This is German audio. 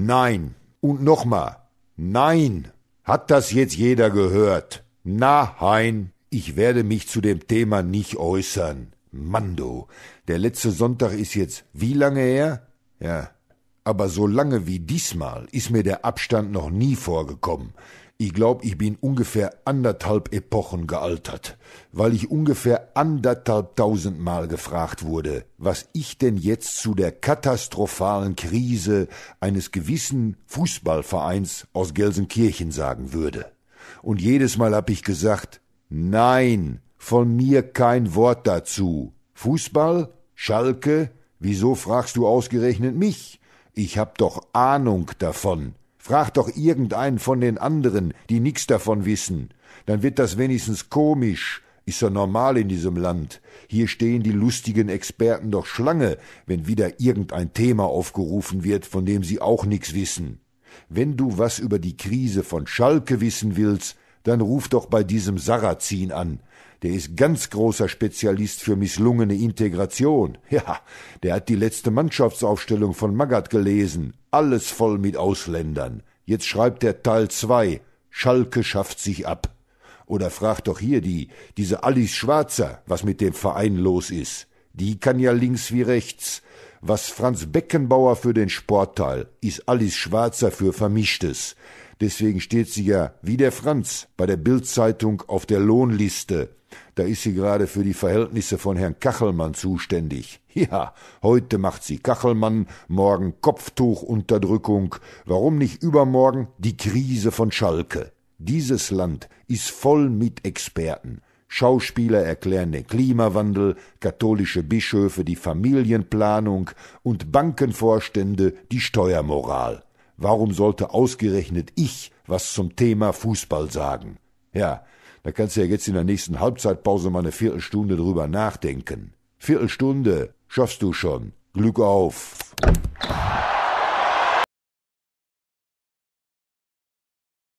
Nein. Und nochmal. Nein. Hat das jetzt jeder gehört? Nein. Ich werde mich zu dem Thema nicht äußern. Mando. Der letzte Sonntag ist jetzt wie lange her? Ja. Aber so lange wie diesmal ist mir der Abstand noch nie vorgekommen. Ich glaube, ich bin ungefähr anderthalb Epochen gealtert, weil ich ungefähr anderthalb tausendmal gefragt wurde, was ich denn jetzt zu der katastrophalen Krise eines gewissen Fußballvereins aus Gelsenkirchen sagen würde. Und jedes Mal hab ich gesagt, nein, von mir kein Wort dazu. Fußball? Schalke? Wieso fragst du ausgerechnet mich? Ich hab doch Ahnung davon. Frag doch irgendeinen von den anderen, die nix davon wissen. Dann wird das wenigstens komisch. Ist doch normal in diesem Land. Hier stehen die lustigen Experten doch Schlange, wenn wieder irgendein Thema aufgerufen wird, von dem sie auch nix wissen. Wenn du was über die Krise von Schalke wissen willst, dann ruf doch bei diesem Sarrazin an. Der ist ganz großer Spezialist für misslungene Integration. Ja, der hat die letzte Mannschaftsaufstellung von Magath gelesen. Alles voll mit Ausländern. Jetzt schreibt der Teil 2. Schalke schafft sich ab. Oder fragt doch hier die, diese Alice Schwarzer, was mit dem Verein los ist. Die kann ja links wie rechts. Was Franz Beckenbauer für den Sportteil, ist Alice Schwarzer für Vermischtes. Deswegen steht sie ja, wie der Franz, bei der Bildzeitung auf der Lohnliste. Da ist sie gerade für die Verhältnisse von Herrn Kachelmann zuständig. Ja, heute macht sie Kachelmann, morgen Kopftuchunterdrückung, warum nicht übermorgen die Krise von Schalke. Dieses Land ist voll mit Experten. Schauspieler erklären den Klimawandel, katholische Bischöfe die Familienplanung und Bankenvorstände die Steuermoral. Warum sollte ausgerechnet ich was zum Thema Fußball sagen? Ja, da kannst du ja jetzt in der nächsten Halbzeitpause mal eine Viertelstunde drüber nachdenken. Viertelstunde schaffst du schon. Glück auf.